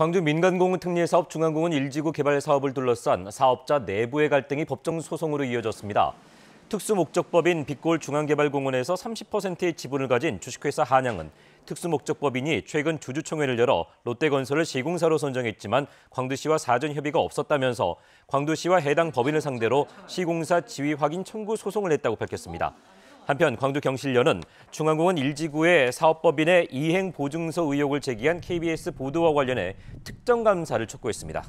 광주 민간공원 특례사업 중앙공원 일지구 개발 사업을 둘러싼 사업자 내부의 갈등이 법정 소송으로 이어졌습니다. 특수목적법인 빅골 중앙개발공원에서 30%의 지분을 가진 주식회사 한양은 특수목적법인이 최근 주주총회를 열어 롯데건설을 시공사로 선정했지만 광주시와 사전 협의가 없었다면서 광주시와 해당 법인을 상대로 시공사 지위 확인 청구 소송을 했다고 밝혔습니다. 한편 광주경실련은 중앙공원 일지구의 사업법인의 이행보증서 의혹을 제기한 KBS 보도와 관련해 특정 감사를 촉구했습니다.